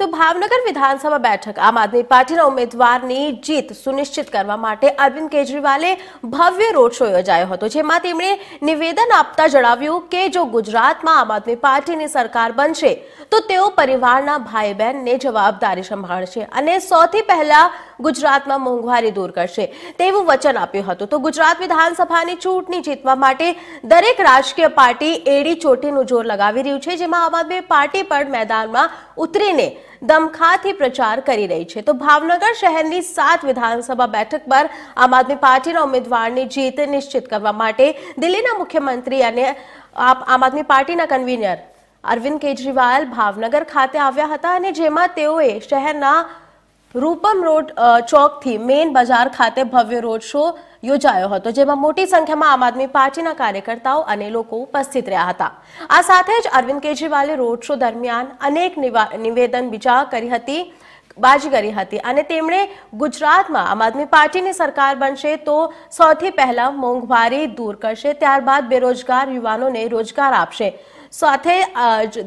તો ભાવનગર વિધાનસભા બેઠક આમ આદમી પાર્ટીના ઉમેદવારની જીત સુનિશ્ચિત કરવા માટે અરવિંદ કેજરીવાલે ભવ્ય રોડ શો યોજાયો હતો જેમાં તેમણે નિવેદન આપતા જણાવ્યું કે જો ગુજરાતમાં આમ આદમી પાર્ટીની સરકાર બનશે તો તેઓ પરિવારના ભાઈ બહેનને જવાબદારી સંભાળશે અને સૌથી પહેલા ગુજરાતમાં મોંઘવારી દૂર કરશે તેવું વચન આપ્યું હતું તો ગુજરાત વિધાનસભાની ચૂંટણી જીતવા માટે દરેક રાજકીય પાર્ટી એડી ચોટીનું જોર લગાવી રહ્યું છે જેમાં આમ આદમી પાર્ટી પણ મેદાનમાં ઉતરીને દમખાથી પ્રચાર કરી રહી છે તો ભાવનગર શહેરની સાત વિધાનસભા બેઠક પર આમ આદમી પાર્ટીના ઉમેદવારની જીત નિશ્ચિત કરવા માટે દિલ્હીના મુખ્યમંત્રી અને આમ આદમી પાર્ટીના કન્વીનર અરવિંદ કેજરીવાલ ભાવનગર ખાતે આવ્યા હતા અને જેમાં તેઓએ શહેરના રૂપમ રોડ ચોકથી મેઇન બજાર ખાતે ભવ્ય રોડ શો યોજાયો હતો જેમાં મોટી સંખ્યામાં આમ આદમી પાર્ટીના કાર્યકર્તાઓ અને લોકો ઉપસ્થિત રહ્યા હતા આ સાથે જ અરવિંદ કેજરીવાલે રોડ શો દરમિયાન અનેક નિવેદન બીજા કરી હતી બાજી કરી હતી અને તેમણે ગુજરાતમાં આમ આદમી પાર્ટીની સરકાર બનશે તો સૌથી પહેલા મોંઘવારી દૂર કરશે ત્યારબાદ બેરોજગાર યુવાનોને રોજગાર આપશે સાથે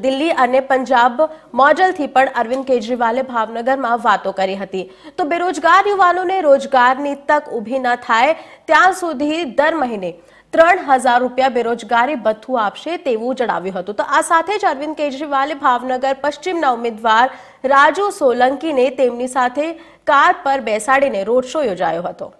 દિલ્હી અને પંજાબ મોડલથી પણ અરવિંદ કેજરીવાલે ભાવનગરમાં વાતો કરી હતી તો બેરોજગાર યુવાનોને રોજગારની તક ઊભી ન થાય ત્યાં સુધી દર મહિને ત્રણ હજાર રૂપિયા બેરોજગારી ભથ્થું આપશે તેવું જણાવ્યું હતું તો આ સાથે જ અરવિંદ કેજરીવાલે ભાવનગર પશ્ચિમના ઉમેદવાર રાજુ સોલંકીને તેમની સાથે કાર પર બેસાડીને રોડ શો યોજાયો હતો